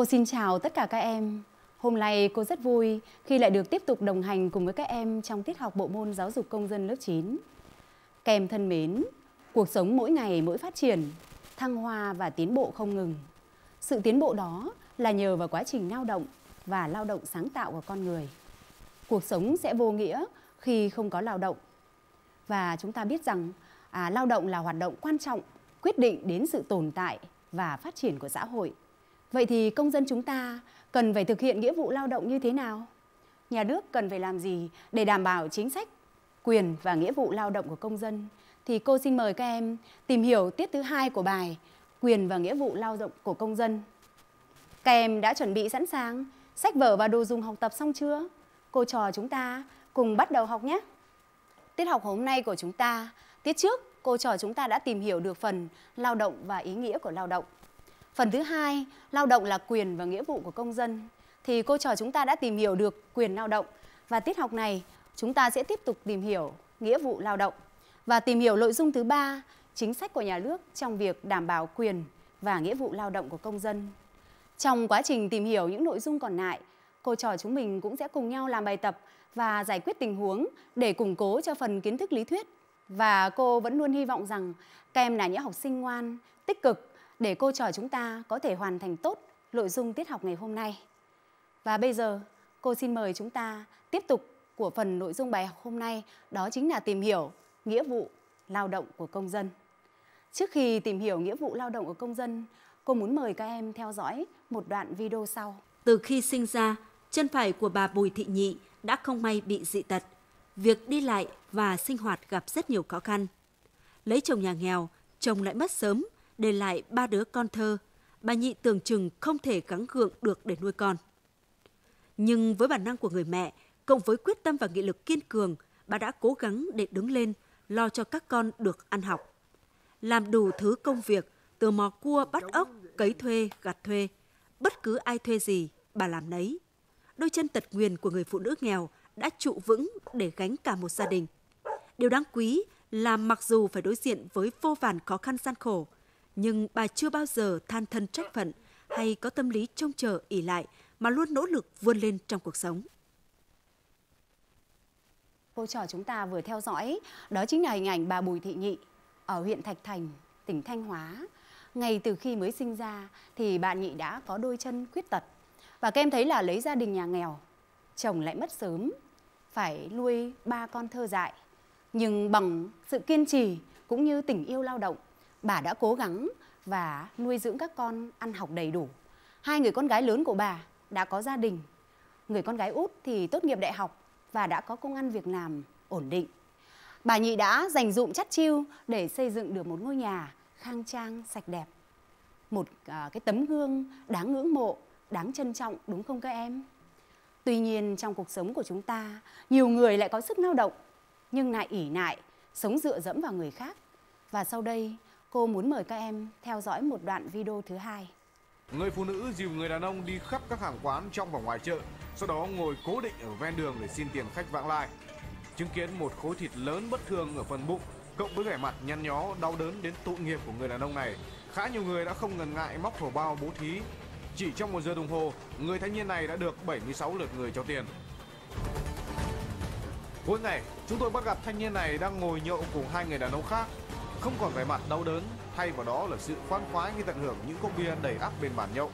Cô xin chào tất cả các em. Hôm nay cô rất vui khi lại được tiếp tục đồng hành cùng với các em trong tiết học bộ môn giáo dục công dân lớp 9. Các em thân mến, cuộc sống mỗi ngày mỗi phát triển, thăng hoa và tiến bộ không ngừng. Sự tiến bộ đó là nhờ vào quá trình lao động và lao động sáng tạo của con người. Cuộc sống sẽ vô nghĩa khi không có lao động. Và chúng ta biết rằng à, lao động là hoạt động quan trọng quyết định đến sự tồn tại và phát triển của xã hội Vậy thì công dân chúng ta cần phải thực hiện nghĩa vụ lao động như thế nào? Nhà nước cần phải làm gì để đảm bảo chính sách, quyền và nghĩa vụ lao động của công dân? Thì cô xin mời các em tìm hiểu tiết thứ hai của bài Quyền và nghĩa vụ lao động của công dân. Các em đã chuẩn bị sẵn sàng sách vở và đồ dùng học tập xong chưa? Cô trò chúng ta cùng bắt đầu học nhé. Tiết học hôm nay của chúng ta, tiết trước cô trò chúng ta đã tìm hiểu được phần lao động và ý nghĩa của lao động. Phần thứ hai, lao động là quyền và nghĩa vụ của công dân. Thì cô trò chúng ta đã tìm hiểu được quyền lao động và tiết học này chúng ta sẽ tiếp tục tìm hiểu nghĩa vụ lao động và tìm hiểu nội dung thứ ba, chính sách của nhà nước trong việc đảm bảo quyền và nghĩa vụ lao động của công dân. Trong quá trình tìm hiểu những nội dung còn lại, cô trò chúng mình cũng sẽ cùng nhau làm bài tập và giải quyết tình huống để củng cố cho phần kiến thức lý thuyết. Và cô vẫn luôn hy vọng rằng các em là những học sinh ngoan, tích cực để cô trò chúng ta có thể hoàn thành tốt nội dung tiết học ngày hôm nay. Và bây giờ, cô xin mời chúng ta tiếp tục của phần nội dung bài học hôm nay, đó chính là tìm hiểu nghĩa vụ lao động của công dân. Trước khi tìm hiểu nghĩa vụ lao động của công dân, cô muốn mời các em theo dõi một đoạn video sau. Từ khi sinh ra, chân phải của bà Bùi Thị Nhị đã không may bị dị tật. Việc đi lại và sinh hoạt gặp rất nhiều khó khăn. Lấy chồng nhà nghèo, chồng lại mất sớm – để lại ba đứa con thơ, bà nhị tưởng chừng không thể gắng gượng được để nuôi con. Nhưng với bản năng của người mẹ, cộng với quyết tâm và nghị lực kiên cường, bà đã cố gắng để đứng lên, lo cho các con được ăn học. Làm đủ thứ công việc, từ mò cua, bắt ốc, cấy thuê, gặt thuê. Bất cứ ai thuê gì, bà làm nấy. Đôi chân tật nguyền của người phụ nữ nghèo đã trụ vững để gánh cả một gia đình. Điều đáng quý là mặc dù phải đối diện với vô vàn khó khăn gian khổ, nhưng bà chưa bao giờ than thân trách phận hay có tâm lý trông chờ ỉ lại mà luôn nỗ lực vươn lên trong cuộc sống. Cô trò chúng ta vừa theo dõi, đó chính là hình ảnh bà Bùi Thị Nhị ở huyện Thạch Thành, tỉnh Thanh Hóa. Ngay từ khi mới sinh ra thì bà Nhị đã có đôi chân khuyết tật. Và các em thấy là lấy gia đình nhà nghèo, chồng lại mất sớm, phải nuôi ba con thơ dại. Nhưng bằng sự kiên trì cũng như tình yêu lao động, bà đã cố gắng và nuôi dưỡng các con ăn học đầy đủ. Hai người con gái lớn của bà đã có gia đình. Người con gái út thì tốt nghiệp đại học và đã có công ăn việc làm ổn định. Bà Nhị đã dành dụm chắt chiu để xây dựng được một ngôi nhà khang trang, sạch đẹp. Một à, cái tấm gương đáng ngưỡng mộ, đáng trân trọng đúng không các em? Tuy nhiên trong cuộc sống của chúng ta, nhiều người lại có sức lao động nhưng lại ỉ lại, sống dựa dẫm vào người khác. Và sau đây, Cô muốn mời các em theo dõi một đoạn video thứ hai. Người phụ nữ dìu người đàn ông đi khắp các hàng quán trong và ngoài chợ, sau đó ngồi cố định ở ven đường để xin tiền khách vãng lai. Chứng kiến một khối thịt lớn bất thường ở phần bụng, cộng với vẻ mặt nhăn nhó, đau đớn đến tội nghiệp của người đàn ông này, khá nhiều người đã không ngần ngại móc hổ bao bố thí. Chỉ trong một giờ đồng hồ, người thanh niên này đã được 76 lượt người cho tiền. Cuối ngày, chúng tôi bắt gặp thanh niên này đang ngồi nhậu cùng hai người đàn ông khác không còn vẻ mặt đau đớn, thay vào đó là sự khoan khoái khi tận hưởng những cốc bia đầy ắp bên bàn nhậu.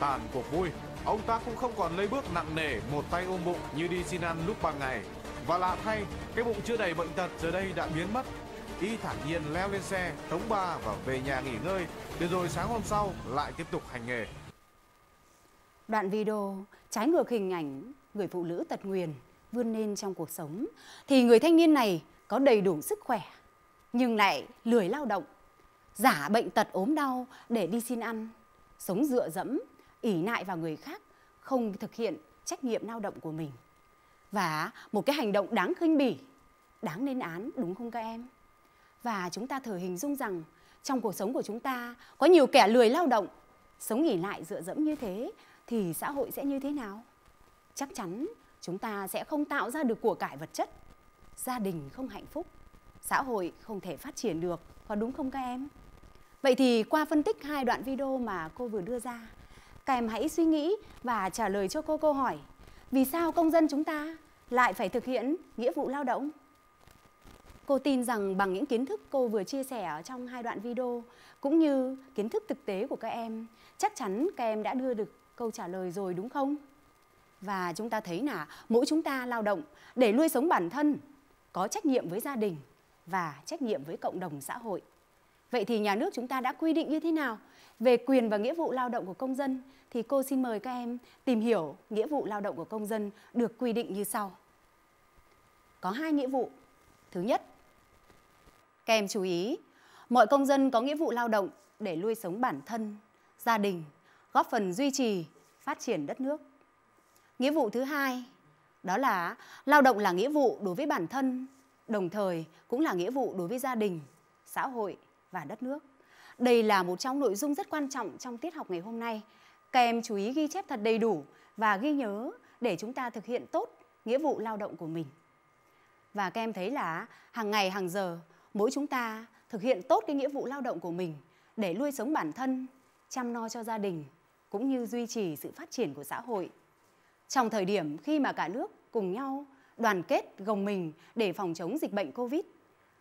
Tàn cuộc vui, ông ta cũng không còn lấy bước nặng nề, một tay ôm bụng như đi xin ăn lúc ban ngày. Và lạ thay, cái bụng chưa đầy bệnh tật giờ đây đã biến mất. Y thản nhiên leo lên xe, tống ba và về nhà nghỉ ngơi, để rồi sáng hôm sau lại tiếp tục hành nghề. Đoạn video trái ngược hình ảnh người phụ nữ tật nguyền vươn lên trong cuộc sống thì người thanh niên này có đầy đủ sức khỏe nhưng lại lười lao động, giả bệnh tật ốm đau để đi xin ăn, sống dựa dẫm, ỷ lại vào người khác, không thực hiện trách nhiệm lao động của mình. Và một cái hành động đáng khinh bỉ, đáng lên án đúng không các em? Và chúng ta thử hình dung rằng trong cuộc sống của chúng ta có nhiều kẻ lười lao động, sống nghỉ lại dựa dẫm như thế thì xã hội sẽ như thế nào? Chắc chắn chúng ta sẽ không tạo ra được của cải vật chất, gia đình không hạnh phúc xã hội không thể phát triển được, có đúng không các em? Vậy thì qua phân tích hai đoạn video mà cô vừa đưa ra, các em hãy suy nghĩ và trả lời cho cô câu hỏi vì sao công dân chúng ta lại phải thực hiện nghĩa vụ lao động? Cô tin rằng bằng những kiến thức cô vừa chia sẻ ở trong hai đoạn video cũng như kiến thức thực tế của các em, chắc chắn các em đã đưa được câu trả lời rồi đúng không? Và chúng ta thấy là mỗi chúng ta lao động để nuôi sống bản thân, có trách nhiệm với gia đình và trách nhiệm với cộng đồng xã hội. Vậy thì nhà nước chúng ta đã quy định như thế nào về quyền và nghĩa vụ lao động của công dân? Thì cô xin mời các em tìm hiểu nghĩa vụ lao động của công dân được quy định như sau. Có hai nghĩa vụ. Thứ nhất, các em chú ý, mọi công dân có nghĩa vụ lao động để nuôi sống bản thân, gia đình, góp phần duy trì, phát triển đất nước. Nghĩa vụ thứ hai, đó là lao động là nghĩa vụ đối với bản thân, đồng thời cũng là nghĩa vụ đối với gia đình, xã hội và đất nước. Đây là một trong nội dung rất quan trọng trong tiết học ngày hôm nay. Kèm chú ý ghi chép thật đầy đủ và ghi nhớ để chúng ta thực hiện tốt nghĩa vụ lao động của mình. Và các em thấy là hàng ngày hàng giờ mỗi chúng ta thực hiện tốt cái nghĩa vụ lao động của mình để nuôi sống bản thân, chăm lo no cho gia đình cũng như duy trì sự phát triển của xã hội. Trong thời điểm khi mà cả nước cùng nhau đoàn kết gồng mình để phòng chống dịch bệnh Covid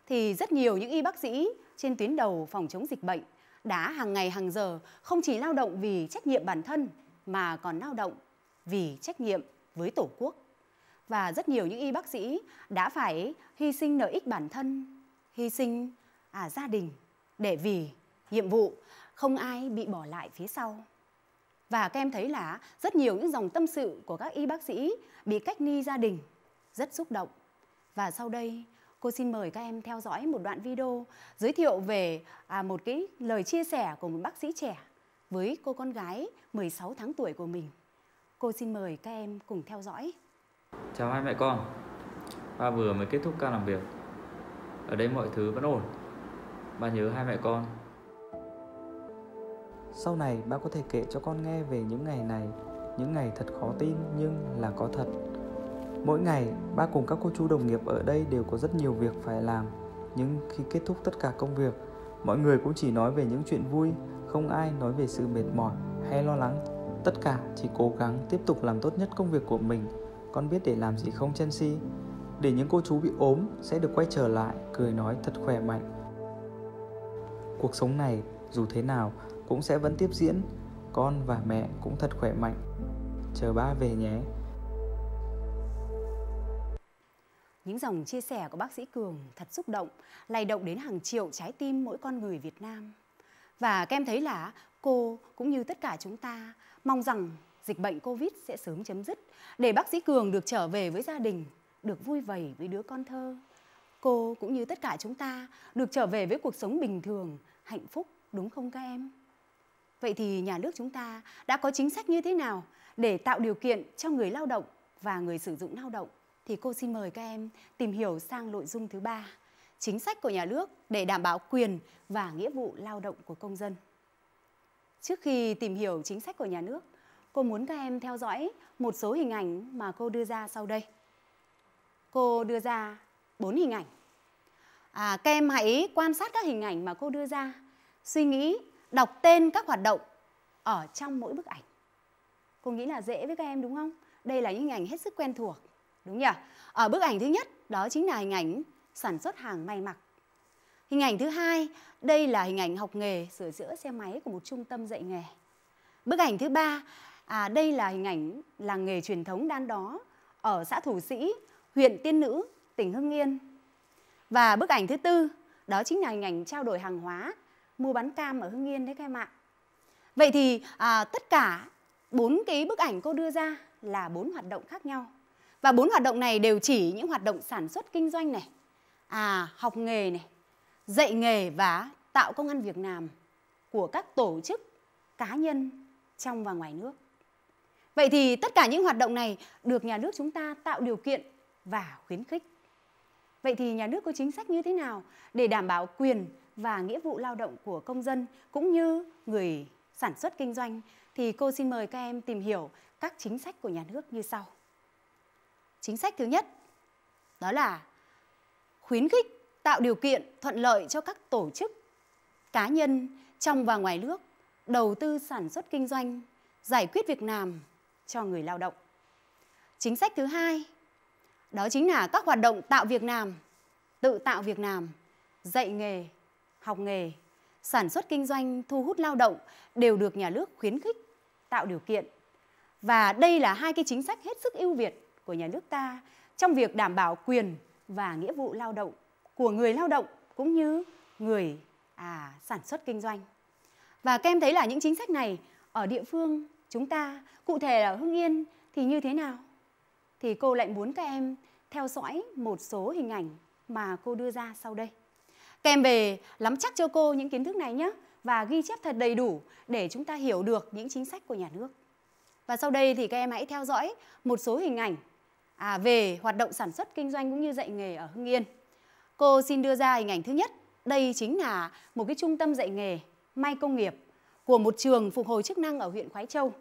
thì rất nhiều những y bác sĩ trên tuyến đầu phòng chống dịch bệnh đã hàng ngày hàng giờ không chỉ lao động vì trách nhiệm bản thân mà còn lao động vì trách nhiệm với Tổ quốc. Và rất nhiều những y bác sĩ đã phải hy sinh lợi ích bản thân, hy sinh à gia đình để vì nhiệm vụ không ai bị bỏ lại phía sau. Và các em thấy là rất nhiều những dòng tâm sự của các y bác sĩ bị cách ly gia đình rất xúc động. Và sau đây, cô xin mời các em theo dõi một đoạn video giới thiệu về à, một cái lời chia sẻ của một bác sĩ trẻ với cô con gái 16 tháng tuổi của mình. Cô xin mời các em cùng theo dõi. Chào hai mẹ con. Ba vừa mới kết thúc ca làm việc. Ở đây mọi thứ vẫn ổn. Ba nhớ hai mẹ con. Sau này ba có thể kể cho con nghe về những ngày này, những ngày thật khó tin nhưng là có thật. Mỗi ngày, ba cùng các cô chú đồng nghiệp ở đây đều có rất nhiều việc phải làm, nhưng khi kết thúc tất cả công việc, mọi người cũng chỉ nói về những chuyện vui, không ai nói về sự mệt mỏi hay lo lắng. Tất cả chỉ cố gắng tiếp tục làm tốt nhất công việc của mình. Con biết để làm gì không Chelsea? Để những cô chú bị ốm sẽ được quay trở lại, cười nói thật khỏe mạnh. Cuộc sống này dù thế nào cũng sẽ vẫn tiếp diễn, con và mẹ cũng thật khỏe mạnh. Chờ ba về nhé. Những dòng chia sẻ của bác sĩ Cường thật xúc động, lay động đến hàng triệu trái tim mỗi con người Việt Nam. Và các em thấy là cô cũng như tất cả chúng ta mong rằng dịch bệnh Covid sẽ sớm chấm dứt để bác sĩ Cường được trở về với gia đình, được vui vầy với đứa con thơ. Cô cũng như tất cả chúng ta được trở về với cuộc sống bình thường, hạnh phúc đúng không các em? Vậy thì nhà nước chúng ta đã có chính sách như thế nào để tạo điều kiện cho người lao động và người sử dụng lao động thì cô xin mời các em tìm hiểu sang nội dung thứ ba, chính sách của nhà nước để đảm bảo quyền và nghĩa vụ lao động của công dân. Trước khi tìm hiểu chính sách của nhà nước, cô muốn các em theo dõi một số hình ảnh mà cô đưa ra sau đây. Cô đưa ra bốn hình ảnh. À, các em hãy quan sát các hình ảnh mà cô đưa ra, suy nghĩ, đọc tên các hoạt động ở trong mỗi bức ảnh. Cô nghĩ là dễ với các em đúng không? Đây là những hình ảnh hết sức quen thuộc đúng nhỉ? Ở ờ, bức ảnh thứ nhất đó chính là hình ảnh sản xuất hàng may mặc. Hình ảnh thứ hai, đây là hình ảnh học nghề sửa chữa xe máy của một trung tâm dạy nghề. Bức ảnh thứ ba, à, đây là hình ảnh làng nghề truyền thống đan đó ở xã Thủ Sĩ, huyện Tiên Nữ, tỉnh Hưng Yên. Và bức ảnh thứ tư, đó chính là hình ảnh trao đổi hàng hóa, mua bán cam ở Hưng Yên đấy các em ạ. Vậy thì à, tất cả bốn cái bức ảnh cô đưa ra là bốn hoạt động khác nhau và bốn hoạt động này đều chỉ những hoạt động sản xuất kinh doanh này, à học nghề này, dạy nghề và tạo công ăn việc làm của các tổ chức, cá nhân trong và ngoài nước. Vậy thì tất cả những hoạt động này được nhà nước chúng ta tạo điều kiện và khuyến khích. Vậy thì nhà nước có chính sách như thế nào để đảm bảo quyền và nghĩa vụ lao động của công dân cũng như người sản xuất kinh doanh thì cô xin mời các em tìm hiểu các chính sách của nhà nước như sau. Chính sách thứ nhất đó là khuyến khích tạo điều kiện thuận lợi cho các tổ chức, cá nhân trong và ngoài nước đầu tư sản xuất kinh doanh, giải quyết việc làm cho người lao động. Chính sách thứ hai đó chính là các hoạt động tạo việc làm, tự tạo việc làm, dạy nghề, học nghề, sản xuất kinh doanh thu hút lao động đều được nhà nước khuyến khích, tạo điều kiện. Và đây là hai cái chính sách hết sức ưu việt của nhà nước ta trong việc đảm bảo quyền và nghĩa vụ lao động của người lao động cũng như người à sản xuất kinh doanh. Và các em thấy là những chính sách này ở địa phương chúng ta, cụ thể là ở Hưng Yên thì như thế nào? Thì cô lại muốn các em theo dõi một số hình ảnh mà cô đưa ra sau đây. Các em về lắm chắc cho cô những kiến thức này nhé và ghi chép thật đầy đủ để chúng ta hiểu được những chính sách của nhà nước. Và sau đây thì các em hãy theo dõi một số hình ảnh à, về hoạt động sản xuất kinh doanh cũng như dạy nghề ở Hưng Yên. Cô xin đưa ra hình ảnh thứ nhất, đây chính là một cái trung tâm dạy nghề may công nghiệp của một trường phục hồi chức năng ở huyện Khoái Châu.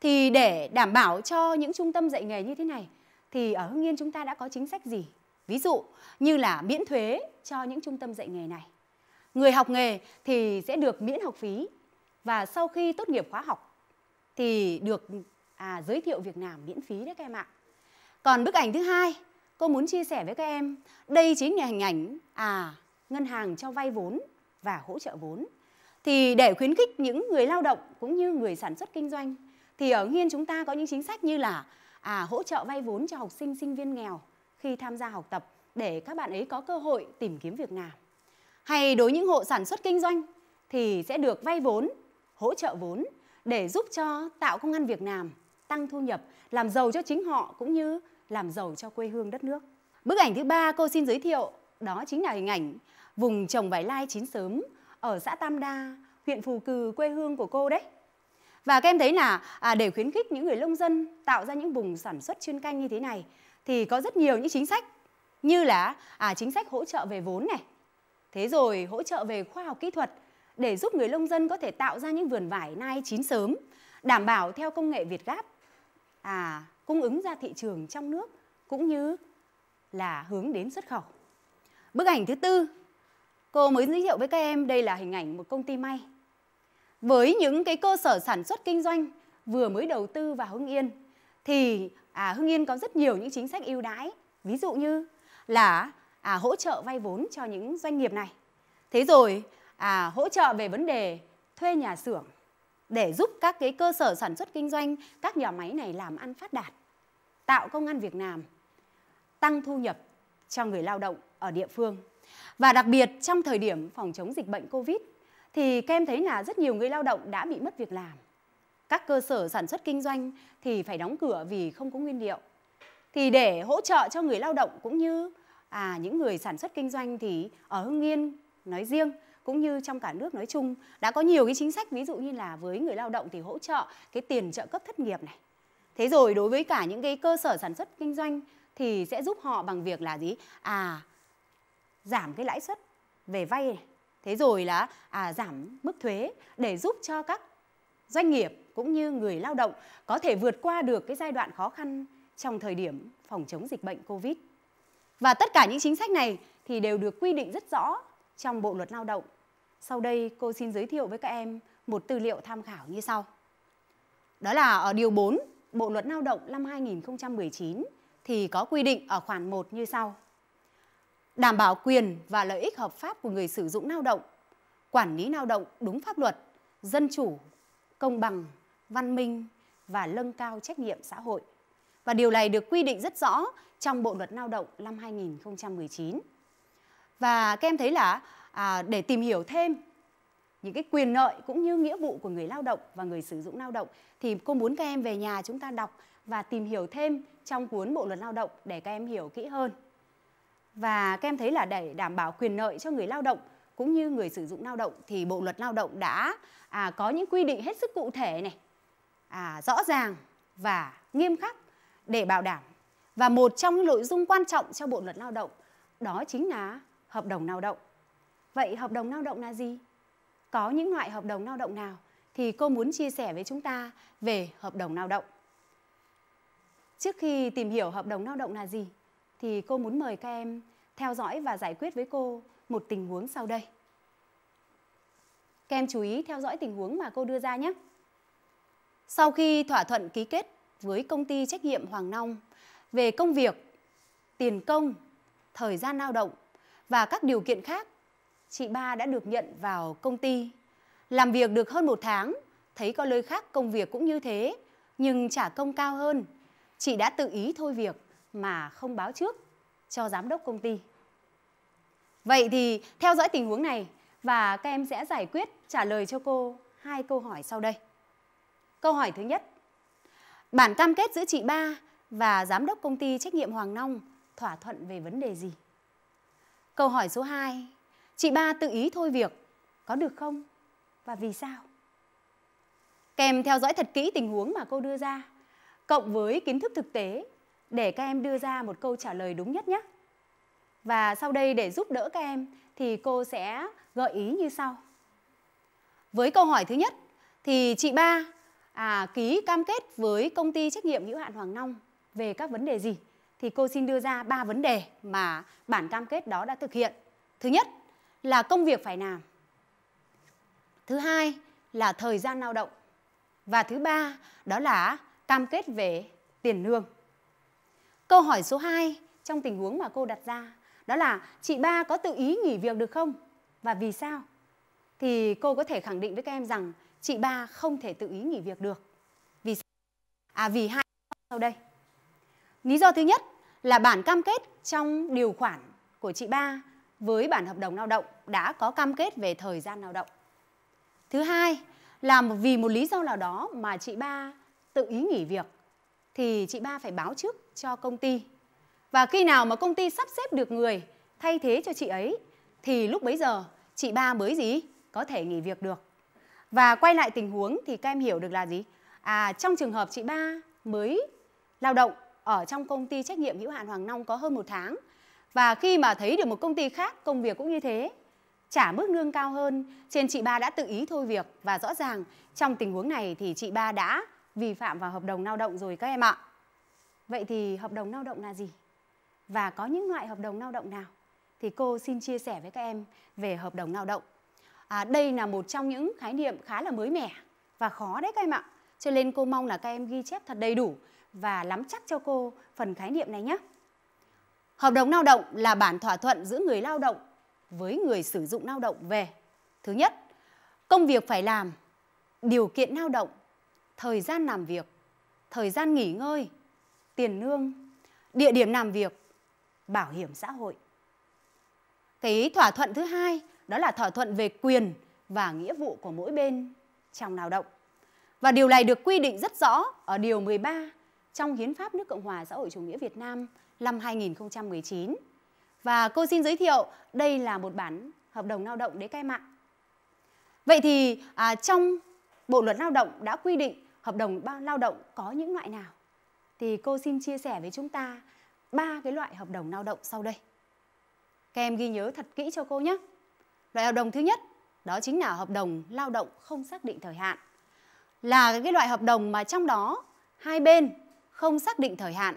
Thì để đảm bảo cho những trung tâm dạy nghề như thế này thì ở Hưng Yên chúng ta đã có chính sách gì? Ví dụ như là miễn thuế cho những trung tâm dạy nghề này. Người học nghề thì sẽ được miễn học phí và sau khi tốt nghiệp khóa học thì được à, giới thiệu việc làm miễn phí đấy các em ạ. Còn bức ảnh thứ hai, cô muốn chia sẻ với các em, đây chính là hình ảnh à ngân hàng cho vay vốn và hỗ trợ vốn. Thì để khuyến khích những người lao động cũng như người sản xuất kinh doanh thì ở Nghiên chúng ta có những chính sách như là à hỗ trợ vay vốn cho học sinh sinh viên nghèo khi tham gia học tập để các bạn ấy có cơ hội tìm kiếm việc làm. Hay đối những hộ sản xuất kinh doanh thì sẽ được vay vốn, hỗ trợ vốn để giúp cho tạo công ăn việc làm tăng thu nhập, làm giàu cho chính họ cũng như làm giàu cho quê hương đất nước. Bức ảnh thứ ba cô xin giới thiệu đó chính là hình ảnh vùng trồng vải lai chín sớm ở xã Tam Đa, huyện Phù Cừ, quê hương của cô đấy. Và các em thấy là à, để khuyến khích những người nông dân tạo ra những vùng sản xuất chuyên canh như thế này thì có rất nhiều những chính sách như là à, chính sách hỗ trợ về vốn này, thế rồi hỗ trợ về khoa học kỹ thuật để giúp người nông dân có thể tạo ra những vườn vải nai chín sớm, đảm bảo theo công nghệ Việt Gáp à cung ứng ra thị trường trong nước cũng như là hướng đến xuất khẩu. Bức ảnh thứ tư, cô mới giới thiệu với các em đây là hình ảnh một công ty may. Với những cái cơ sở sản xuất kinh doanh vừa mới đầu tư vào Hưng Yên thì à, Hưng Yên có rất nhiều những chính sách ưu đãi, ví dụ như là à, hỗ trợ vay vốn cho những doanh nghiệp này. Thế rồi à, hỗ trợ về vấn đề thuê nhà xưởng để giúp các cái cơ sở sản xuất kinh doanh, các nhà máy này làm ăn phát đạt, tạo công an việc làm, tăng thu nhập cho người lao động ở địa phương. Và đặc biệt trong thời điểm phòng chống dịch bệnh Covid thì các em thấy là rất nhiều người lao động đã bị mất việc làm. Các cơ sở sản xuất kinh doanh thì phải đóng cửa vì không có nguyên liệu. Thì để hỗ trợ cho người lao động cũng như à những người sản xuất kinh doanh thì ở Hưng Yên nói riêng cũng như trong cả nước nói chung đã có nhiều cái chính sách ví dụ như là với người lao động thì hỗ trợ cái tiền trợ cấp thất nghiệp này. Thế rồi đối với cả những cái cơ sở sản xuất kinh doanh thì sẽ giúp họ bằng việc là gì? À giảm cái lãi suất về vay này. Thế rồi là à, giảm mức thuế để giúp cho các doanh nghiệp cũng như người lao động có thể vượt qua được cái giai đoạn khó khăn trong thời điểm phòng chống dịch bệnh Covid. Và tất cả những chính sách này thì đều được quy định rất rõ trong Bộ luật Lao động sau đây cô xin giới thiệu với các em một tư liệu tham khảo như sau. Đó là ở ờ, điều 4 Bộ luật lao động năm 2019 thì có quy định ở khoản 1 như sau. Đảm bảo quyền và lợi ích hợp pháp của người sử dụng lao động, quản lý lao động đúng pháp luật, dân chủ, công bằng, văn minh và nâng cao trách nhiệm xã hội. Và điều này được quy định rất rõ trong Bộ luật lao động năm 2019 và các em thấy là à, để tìm hiểu thêm những cái quyền lợi cũng như nghĩa vụ của người lao động và người sử dụng lao động thì cô muốn các em về nhà chúng ta đọc và tìm hiểu thêm trong cuốn bộ luật lao động để các em hiểu kỹ hơn và các em thấy là để đảm bảo quyền lợi cho người lao động cũng như người sử dụng lao động thì bộ luật lao động đã à, có những quy định hết sức cụ thể này à, rõ ràng và nghiêm khắc để bảo đảm và một trong những nội dung quan trọng cho bộ luật lao động đó chính là hợp đồng lao động. Vậy hợp đồng lao động là gì? Có những loại hợp đồng lao động nào thì cô muốn chia sẻ với chúng ta về hợp đồng lao động. Trước khi tìm hiểu hợp đồng lao động là gì thì cô muốn mời các em theo dõi và giải quyết với cô một tình huống sau đây. Các em chú ý theo dõi tình huống mà cô đưa ra nhé. Sau khi thỏa thuận ký kết với công ty trách nhiệm Hoàng Long về công việc, tiền công, thời gian lao động và các điều kiện khác, chị ba đã được nhận vào công ty. Làm việc được hơn một tháng, thấy có lời khác công việc cũng như thế, nhưng trả công cao hơn. Chị đã tự ý thôi việc mà không báo trước cho giám đốc công ty. Vậy thì theo dõi tình huống này và các em sẽ giải quyết trả lời cho cô hai câu hỏi sau đây. Câu hỏi thứ nhất. Bản cam kết giữa chị Ba và giám đốc công ty trách nhiệm Hoàng Long thỏa thuận về vấn đề gì? Câu hỏi số 2. Chị ba tự ý thôi việc, có được không? Và vì sao? Kèm theo dõi thật kỹ tình huống mà cô đưa ra, cộng với kiến thức thực tế để các em đưa ra một câu trả lời đúng nhất nhé. Và sau đây để giúp đỡ các em thì cô sẽ gợi ý như sau. Với câu hỏi thứ nhất thì chị ba à, ký cam kết với công ty trách nhiệm hữu hạn Hoàng Long về các vấn đề gì? thì cô xin đưa ra ba vấn đề mà bản cam kết đó đã thực hiện. Thứ nhất là công việc phải làm. Thứ hai là thời gian lao động. Và thứ ba đó là cam kết về tiền lương. Câu hỏi số 2 trong tình huống mà cô đặt ra đó là chị ba có tự ý nghỉ việc được không và vì sao? Thì cô có thể khẳng định với các em rằng chị ba không thể tự ý nghỉ việc được. Vì sao? À vì hai sau đây. Lý do thứ nhất là bản cam kết trong điều khoản của chị Ba với bản hợp đồng lao động đã có cam kết về thời gian lao động. Thứ hai là vì một lý do nào đó mà chị Ba tự ý nghỉ việc thì chị Ba phải báo trước cho công ty. Và khi nào mà công ty sắp xếp được người thay thế cho chị ấy thì lúc bấy giờ chị Ba mới gì có thể nghỉ việc được. Và quay lại tình huống thì các em hiểu được là gì? À trong trường hợp chị Ba mới lao động ở trong công ty trách nhiệm hữu hạn Hoàng Long có hơn một tháng. Và khi mà thấy được một công ty khác công việc cũng như thế, trả mức lương cao hơn, trên chị ba đã tự ý thôi việc và rõ ràng trong tình huống này thì chị ba đã vi phạm vào hợp đồng lao động rồi các em ạ. Vậy thì hợp đồng lao động là gì? Và có những loại hợp đồng lao động nào? Thì cô xin chia sẻ với các em về hợp đồng lao động. À, đây là một trong những khái niệm khá là mới mẻ và khó đấy các em ạ. Cho nên cô mong là các em ghi chép thật đầy đủ và lắm chắc cho cô phần khái niệm này nhé. Hợp đồng lao động là bản thỏa thuận giữa người lao động với người sử dụng lao động về thứ nhất, công việc phải làm, điều kiện lao động, thời gian làm việc, thời gian nghỉ ngơi, tiền lương, địa điểm làm việc, bảo hiểm xã hội. Cái thỏa thuận thứ hai đó là thỏa thuận về quyền và nghĩa vụ của mỗi bên trong lao động. Và điều này được quy định rất rõ ở điều 13 trong Hiến pháp nước Cộng hòa xã hội chủ nghĩa Việt Nam năm 2019. Và cô xin giới thiệu đây là một bản hợp đồng lao động đế cai mạng. Vậy thì à, trong Bộ luật lao động đã quy định hợp đồng lao động có những loại nào? Thì cô xin chia sẻ với chúng ta ba cái loại hợp đồng lao động sau đây. Các em ghi nhớ thật kỹ cho cô nhé. Loại hợp đồng thứ nhất đó chính là hợp đồng lao động không xác định thời hạn. Là cái loại hợp đồng mà trong đó hai bên không xác định thời hạn,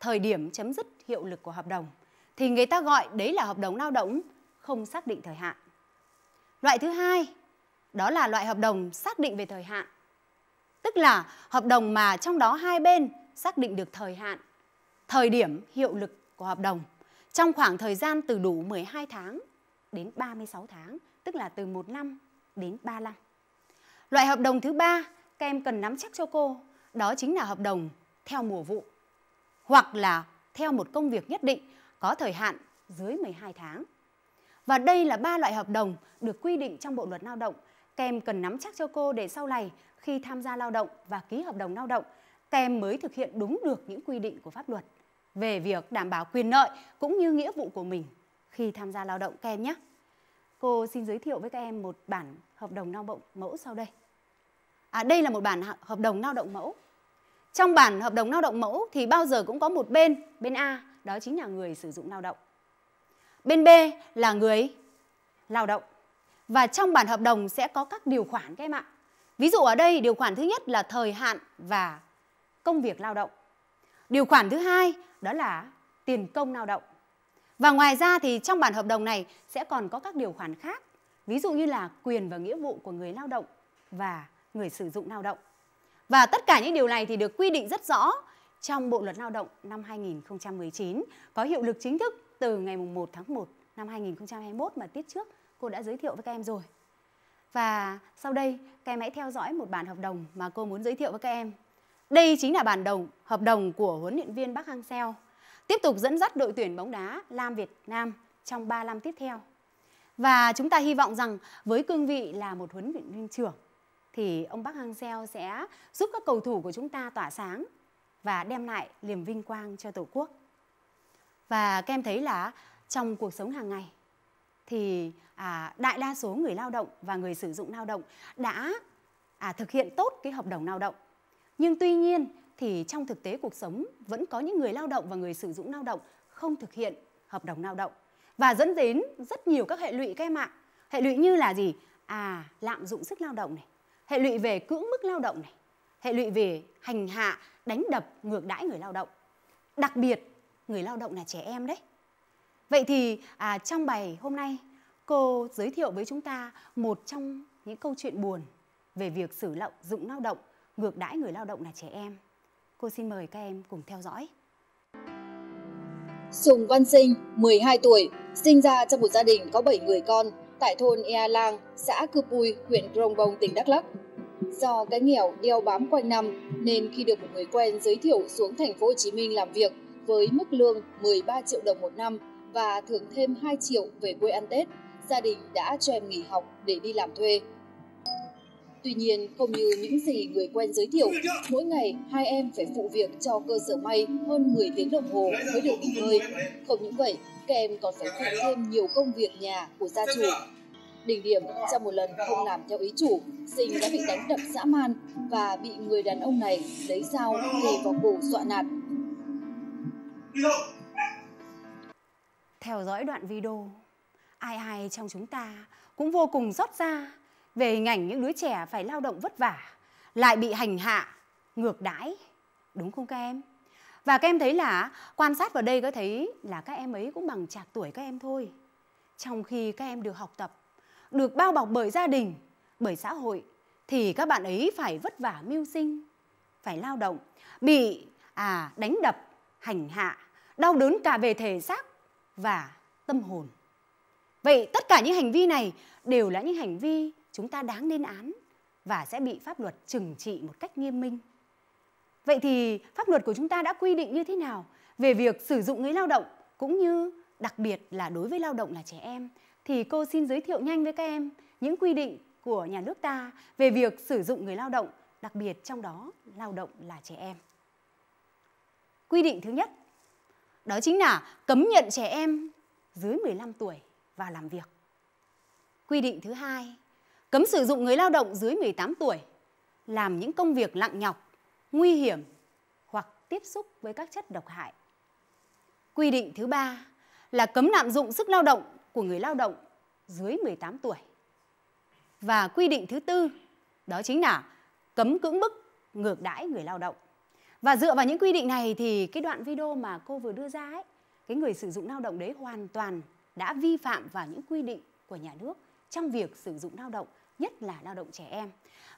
thời điểm chấm dứt hiệu lực của hợp đồng thì người ta gọi đấy là hợp đồng lao động không xác định thời hạn. Loại thứ hai đó là loại hợp đồng xác định về thời hạn. Tức là hợp đồng mà trong đó hai bên xác định được thời hạn, thời điểm hiệu lực của hợp đồng trong khoảng thời gian từ đủ 12 tháng đến 36 tháng, tức là từ 1 năm đến 3 năm. Loại hợp đồng thứ ba các em cần nắm chắc cho cô, đó chính là hợp đồng theo mùa vụ hoặc là theo một công việc nhất định có thời hạn dưới 12 tháng. Và đây là ba loại hợp đồng được quy định trong Bộ luật Lao động. Các cần nắm chắc cho cô để sau này khi tham gia lao động và ký hợp đồng lao động, các mới thực hiện đúng được những quy định của pháp luật về việc đảm bảo quyền lợi cũng như nghĩa vụ của mình khi tham gia lao động các nhé. Cô xin giới thiệu với các em một bản hợp đồng lao động mẫu sau đây. À, đây là một bản hợp đồng lao động mẫu trong bản hợp đồng lao động mẫu thì bao giờ cũng có một bên, bên A đó chính là người sử dụng lao động. Bên B là người lao động. Và trong bản hợp đồng sẽ có các điều khoản các em ạ. Ví dụ ở đây điều khoản thứ nhất là thời hạn và công việc lao động. Điều khoản thứ hai đó là tiền công lao động. Và ngoài ra thì trong bản hợp đồng này sẽ còn có các điều khoản khác, ví dụ như là quyền và nghĩa vụ của người lao động và người sử dụng lao động. Và tất cả những điều này thì được quy định rất rõ trong Bộ luật Lao động năm 2019 có hiệu lực chính thức từ ngày 1 tháng 1 năm 2021 mà tiết trước cô đã giới thiệu với các em rồi. Và sau đây các em hãy theo dõi một bản hợp đồng mà cô muốn giới thiệu với các em. Đây chính là bản đồng hợp đồng của huấn luyện viên Park Hang-seo tiếp tục dẫn dắt đội tuyển bóng đá Lam Việt Nam trong 3 năm tiếp theo. Và chúng ta hy vọng rằng với cương vị là một huấn luyện viên trưởng thì ông bác Hang-seo sẽ giúp các cầu thủ của chúng ta tỏa sáng và đem lại niềm vinh quang cho Tổ quốc. Và các em thấy là trong cuộc sống hàng ngày thì à, đại đa số người lao động và người sử dụng lao động đã à, thực hiện tốt cái hợp đồng lao động. Nhưng tuy nhiên thì trong thực tế cuộc sống vẫn có những người lao động và người sử dụng lao động không thực hiện hợp đồng lao động và dẫn đến rất nhiều các hệ lụy các em ạ. Hệ lụy như là gì? À, lạm dụng sức lao động này, hệ lụy về cưỡng mức lao động này, hệ lụy về hành hạ, đánh đập, ngược đãi người lao động. Đặc biệt người lao động là trẻ em đấy. Vậy thì à, trong bài hôm nay cô giới thiệu với chúng ta một trong những câu chuyện buồn về việc sử lộng dụng lao động, ngược đãi người lao động là trẻ em. Cô xin mời các em cùng theo dõi. Sùng Văn Sinh, 12 tuổi, sinh ra trong một gia đình có 7 người con, tại thôn ea lang xã cư pui huyện crong bông tỉnh đắk Lắk, do cái nghèo đeo bám quanh năm nên khi được một người quen giới thiệu xuống thành phố hồ chí minh làm việc với mức lương 13 triệu đồng một năm và thưởng thêm 2 triệu về quê ăn Tết, gia đình đã cho em nghỉ học để đi làm thuê. Tuy nhiên, không như những gì người quen giới thiệu, mỗi ngày hai em phải phụ việc cho cơ sở may hơn 10 tiếng đồng hồ mới được nghỉ ngơi. Không những vậy, các em còn phải phụ thêm nhiều công việc nhà của gia chủ. Đỉnh điểm trong một lần không làm theo ý chủ, Sinh đã bị đánh đập dã man và bị người đàn ông này lấy dao kề vào cổ dọa nạt. Theo dõi đoạn video, ai ai trong chúng ta cũng vô cùng rót ra về hình ảnh những đứa trẻ phải lao động vất vả, lại bị hành hạ, ngược đãi. Đúng không các em? Và các em thấy là quan sát vào đây có thấy là các em ấy cũng bằng chạc tuổi các em thôi. Trong khi các em được học tập, được bao bọc bởi gia đình, bởi xã hội thì các bạn ấy phải vất vả mưu sinh, phải lao động, bị à đánh đập, hành hạ, đau đớn cả về thể xác và tâm hồn. Vậy tất cả những hành vi này đều là những hành vi chúng ta đáng lên án và sẽ bị pháp luật trừng trị một cách nghiêm minh. Vậy thì pháp luật của chúng ta đã quy định như thế nào về việc sử dụng người lao động cũng như đặc biệt là đối với lao động là trẻ em thì cô xin giới thiệu nhanh với các em những quy định của nhà nước ta về việc sử dụng người lao động, đặc biệt trong đó lao động là trẻ em. Quy định thứ nhất, đó chính là cấm nhận trẻ em dưới 15 tuổi vào làm việc. Quy định thứ hai, cấm sử dụng người lao động dưới 18 tuổi làm những công việc nặng nhọc nguy hiểm hoặc tiếp xúc với các chất độc hại. Quy định thứ ba là cấm lạm dụng sức lao động của người lao động dưới 18 tuổi. Và quy định thứ tư đó chính là cấm cưỡng bức ngược đãi người lao động. Và dựa vào những quy định này thì cái đoạn video mà cô vừa đưa ra ấy, cái người sử dụng lao động đấy hoàn toàn đã vi phạm vào những quy định của nhà nước trong việc sử dụng lao động nhất là lao động trẻ em.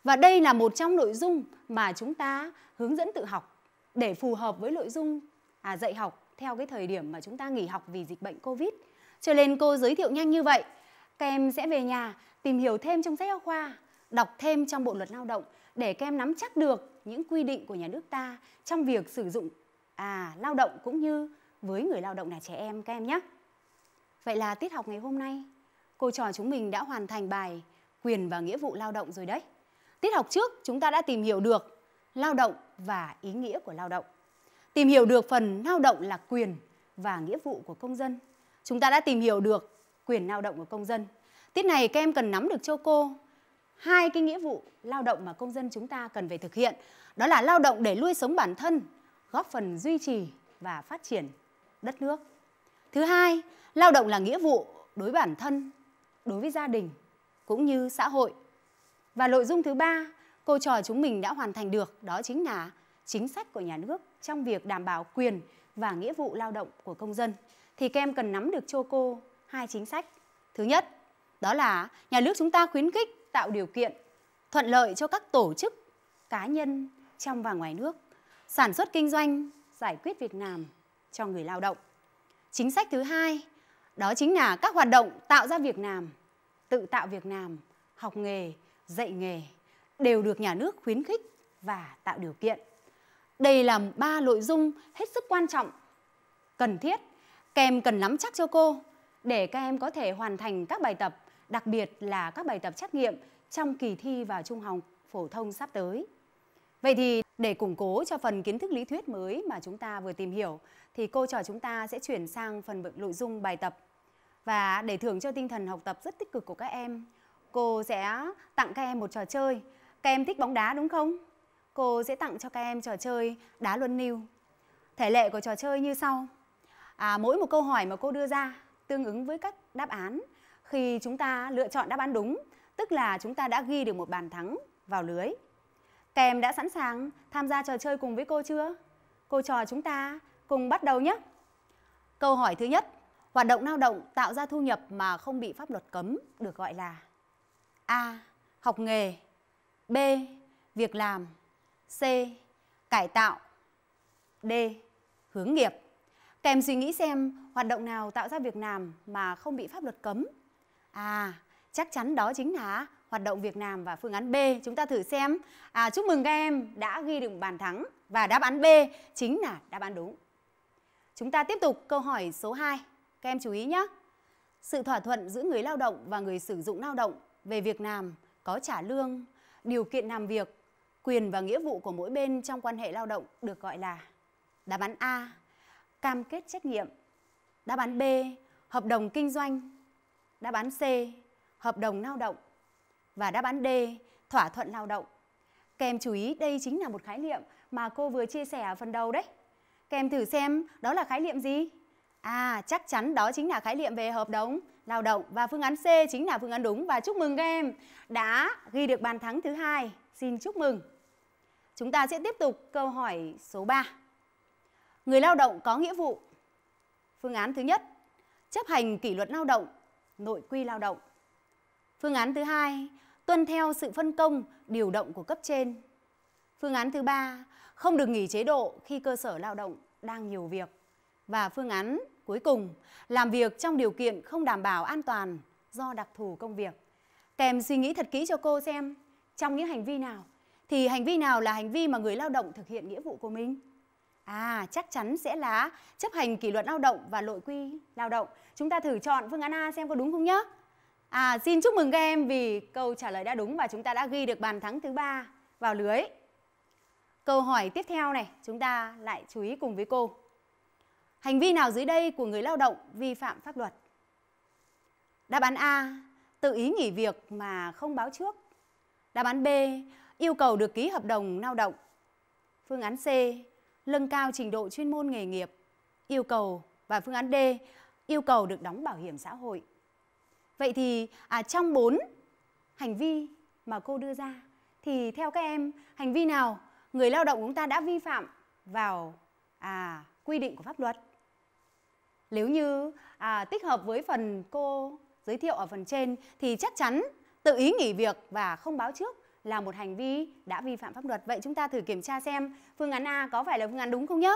Và đây là một trong nội dung mà chúng ta hướng dẫn tự học để phù hợp với nội dung à, dạy học theo cái thời điểm mà chúng ta nghỉ học vì dịch bệnh Covid. Cho nên cô giới thiệu nhanh như vậy, các em sẽ về nhà tìm hiểu thêm trong sách giáo khoa, đọc thêm trong bộ luật lao động để các em nắm chắc được những quy định của nhà nước ta trong việc sử dụng à lao động cũng như với người lao động là trẻ em các em nhé. Vậy là tiết học ngày hôm nay, cô trò chúng mình đã hoàn thành bài quyền và nghĩa vụ lao động rồi đấy. Tiết học trước chúng ta đã tìm hiểu được lao động và ý nghĩa của lao động. Tìm hiểu được phần lao động là quyền và nghĩa vụ của công dân. Chúng ta đã tìm hiểu được quyền lao động của công dân. Tiết này các em cần nắm được cho cô hai cái nghĩa vụ lao động mà công dân chúng ta cần phải thực hiện. Đó là lao động để nuôi sống bản thân, góp phần duy trì và phát triển đất nước. Thứ hai, lao động là nghĩa vụ đối bản thân, đối với gia đình cũng như xã hội. Và nội dung thứ ba, cô trò chúng mình đã hoàn thành được đó chính là chính sách của nhà nước trong việc đảm bảo quyền và nghĩa vụ lao động của công dân. Thì các em cần nắm được cho cô hai chính sách. Thứ nhất, đó là nhà nước chúng ta khuyến khích tạo điều kiện thuận lợi cho các tổ chức, cá nhân trong và ngoài nước sản xuất kinh doanh, giải quyết việc làm cho người lao động. Chính sách thứ hai, đó chính là các hoạt động tạo ra việc làm tự tạo việc làm, học nghề, dạy nghề đều được nhà nước khuyến khích và tạo điều kiện. Đây là ba nội dung hết sức quan trọng, cần thiết, kèm cần nắm chắc cho cô để các em có thể hoàn thành các bài tập, đặc biệt là các bài tập trắc nghiệm trong kỳ thi vào trung học phổ thông sắp tới. Vậy thì để củng cố cho phần kiến thức lý thuyết mới mà chúng ta vừa tìm hiểu thì cô trò chúng ta sẽ chuyển sang phần nội dung bài tập và để thưởng cho tinh thần học tập rất tích cực của các em, cô sẽ tặng các em một trò chơi. Các em thích bóng đá đúng không? Cô sẽ tặng cho các em trò chơi đá luân lưu. Thể lệ của trò chơi như sau. À, mỗi một câu hỏi mà cô đưa ra tương ứng với các đáp án. Khi chúng ta lựa chọn đáp án đúng, tức là chúng ta đã ghi được một bàn thắng vào lưới. Các em đã sẵn sàng tham gia trò chơi cùng với cô chưa? Cô trò chúng ta cùng bắt đầu nhé. Câu hỏi thứ nhất. Hoạt động lao động tạo ra thu nhập mà không bị pháp luật cấm được gọi là A. Học nghề B. Việc làm C. Cải tạo D. Hướng nghiệp Kèm suy nghĩ xem hoạt động nào tạo ra việc làm mà không bị pháp luật cấm À, chắc chắn đó chính là hoạt động việc làm và phương án B. Chúng ta thử xem. À, chúc mừng các em đã ghi được bàn thắng và đáp án B chính là đáp án đúng. Chúng ta tiếp tục câu hỏi số 2. Các em chú ý nhé. Sự thỏa thuận giữa người lao động và người sử dụng lao động về việc làm, có trả lương, điều kiện làm việc, quyền và nghĩa vụ của mỗi bên trong quan hệ lao động được gọi là đáp án A, cam kết trách nhiệm. Đáp án B, hợp đồng kinh doanh. Đáp án C, hợp đồng lao động. Và đáp án D, thỏa thuận lao động. Kèm chú ý đây chính là một khái niệm mà cô vừa chia sẻ ở phần đầu đấy. Kèm thử xem đó là khái niệm gì? À, chắc chắn đó chính là khái niệm về hợp đồng lao động và phương án C chính là phương án đúng và chúc mừng các em đã ghi được bàn thắng thứ hai. Xin chúc mừng. Chúng ta sẽ tiếp tục câu hỏi số 3. Người lao động có nghĩa vụ. Phương án thứ nhất, chấp hành kỷ luật lao động, nội quy lao động. Phương án thứ hai, tuân theo sự phân công, điều động của cấp trên. Phương án thứ ba, không được nghỉ chế độ khi cơ sở lao động đang nhiều việc. Và phương án Cuối cùng, làm việc trong điều kiện không đảm bảo an toàn do đặc thù công việc. Kèm suy nghĩ thật kỹ cho cô xem trong những hành vi nào thì hành vi nào là hành vi mà người lao động thực hiện nghĩa vụ của mình? À, chắc chắn sẽ là chấp hành kỷ luật lao động và nội quy lao động. Chúng ta thử chọn phương án A xem có đúng không nhé. À, xin chúc mừng các em vì câu trả lời đã đúng và chúng ta đã ghi được bàn thắng thứ ba vào lưới. Câu hỏi tiếp theo này, chúng ta lại chú ý cùng với cô. Hành vi nào dưới đây của người lao động vi phạm pháp luật? Đáp án A. Tự ý nghỉ việc mà không báo trước. Đáp án B. Yêu cầu được ký hợp đồng lao động. Phương án C. Nâng cao trình độ chuyên môn nghề nghiệp. Yêu cầu. Và phương án D. Yêu cầu được đóng bảo hiểm xã hội. Vậy thì à, trong 4 hành vi mà cô đưa ra thì theo các em hành vi nào người lao động chúng ta đã vi phạm vào à quy định của pháp luật nếu như à, tích hợp với phần cô giới thiệu ở phần trên thì chắc chắn tự ý nghỉ việc và không báo trước là một hành vi đã vi phạm pháp luật. Vậy chúng ta thử kiểm tra xem phương án A có phải là phương án đúng không nhé?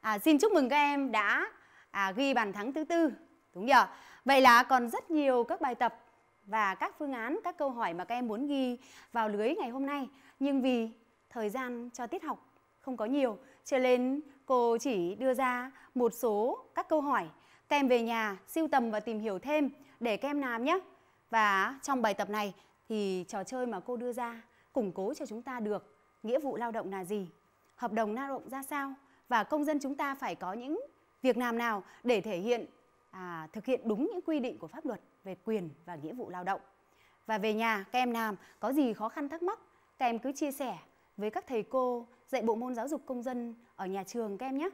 À, xin chúc mừng các em đã à, ghi bàn thắng thứ tư. Đúng giờ. Vậy là còn rất nhiều các bài tập và các phương án, các câu hỏi mà các em muốn ghi vào lưới ngày hôm nay. Nhưng vì thời gian cho tiết học không có nhiều, cho nên cô chỉ đưa ra một số các câu hỏi kèm về nhà siêu tầm và tìm hiểu thêm để các em làm nhé. Và trong bài tập này thì trò chơi mà cô đưa ra củng cố cho chúng ta được nghĩa vụ lao động là gì, hợp đồng lao động ra sao và công dân chúng ta phải có những việc làm nào để thể hiện à, thực hiện đúng những quy định của pháp luật về quyền và nghĩa vụ lao động. Và về nhà các em làm có gì khó khăn thắc mắc các em cứ chia sẻ với các thầy cô dạy bộ môn giáo dục công dân ở nhà trường các em nhé.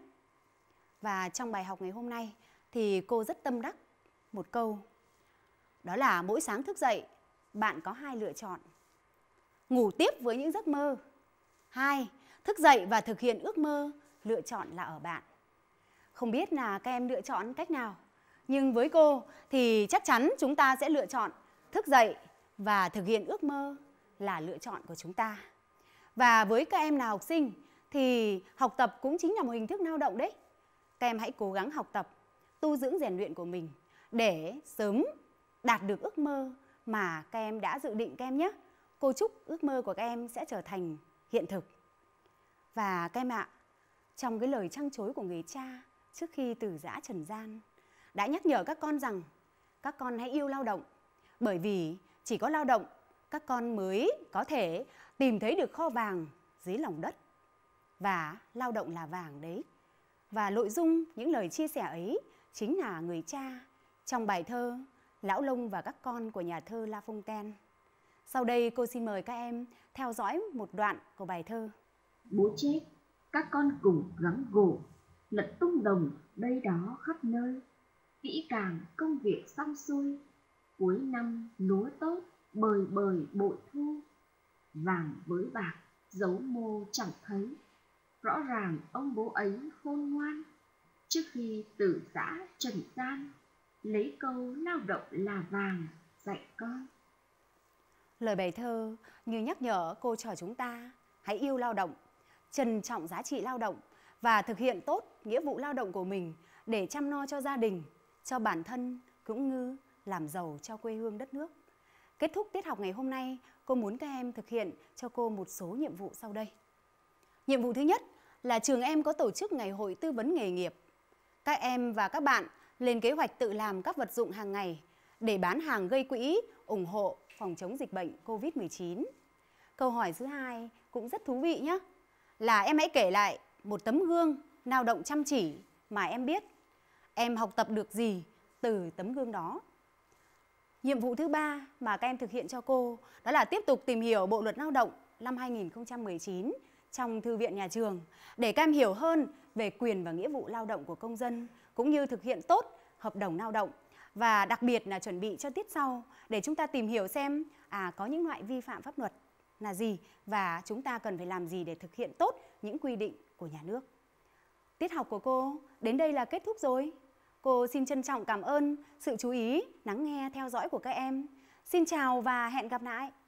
Và trong bài học ngày hôm nay thì cô rất tâm đắc một câu. Đó là mỗi sáng thức dậy, bạn có hai lựa chọn. Ngủ tiếp với những giấc mơ. Hai, thức dậy và thực hiện ước mơ, lựa chọn là ở bạn. Không biết là các em lựa chọn cách nào, nhưng với cô thì chắc chắn chúng ta sẽ lựa chọn thức dậy và thực hiện ước mơ là lựa chọn của chúng ta. Và với các em là học sinh thì học tập cũng chính là một hình thức lao động đấy. Các em hãy cố gắng học tập, tu dưỡng rèn luyện của mình để sớm đạt được ước mơ mà các em đã dự định các em nhé. Cô chúc ước mơ của các em sẽ trở thành hiện thực. Và các em ạ, trong cái lời trăng chối của người cha trước khi từ giã trần gian đã nhắc nhở các con rằng các con hãy yêu lao động bởi vì chỉ có lao động các con mới có thể tìm thấy được kho vàng dưới lòng đất và lao động là vàng đấy. Và nội dung những lời chia sẻ ấy chính là người cha trong bài thơ Lão Lông và các con của nhà thơ La Fontaine. Sau đây cô xin mời các em theo dõi một đoạn của bài thơ. Bố chết, các con cùng gắng gổ, lật tung đồng đây đó khắp nơi. Kỹ càng công việc xong xuôi, cuối năm lúa tốt, bời bời bội thu vàng với bạc dấu mô chẳng thấy rõ ràng ông bố ấy khôn ngoan trước khi tử giã trần gian lấy câu lao động là vàng dạy con lời bài thơ như nhắc nhở cô trò chúng ta hãy yêu lao động trân trọng giá trị lao động và thực hiện tốt nghĩa vụ lao động của mình để chăm no cho gia đình cho bản thân cũng như làm giàu cho quê hương đất nước kết thúc tiết học ngày hôm nay cô muốn các em thực hiện cho cô một số nhiệm vụ sau đây. Nhiệm vụ thứ nhất là trường em có tổ chức ngày hội tư vấn nghề nghiệp. Các em và các bạn lên kế hoạch tự làm các vật dụng hàng ngày để bán hàng gây quỹ, ủng hộ phòng chống dịch bệnh COVID-19. Câu hỏi thứ hai cũng rất thú vị nhé. Là em hãy kể lại một tấm gương lao động chăm chỉ mà em biết. Em học tập được gì từ tấm gương đó? Nhiệm vụ thứ ba mà các em thực hiện cho cô đó là tiếp tục tìm hiểu Bộ luật Lao động năm 2019 trong thư viện nhà trường để các em hiểu hơn về quyền và nghĩa vụ lao động của công dân cũng như thực hiện tốt hợp đồng lao động và đặc biệt là chuẩn bị cho tiết sau để chúng ta tìm hiểu xem à có những loại vi phạm pháp luật là gì và chúng ta cần phải làm gì để thực hiện tốt những quy định của nhà nước. Tiết học của cô đến đây là kết thúc rồi. Cô xin trân trọng cảm ơn sự chú ý, lắng nghe, theo dõi của các em. Xin chào và hẹn gặp lại!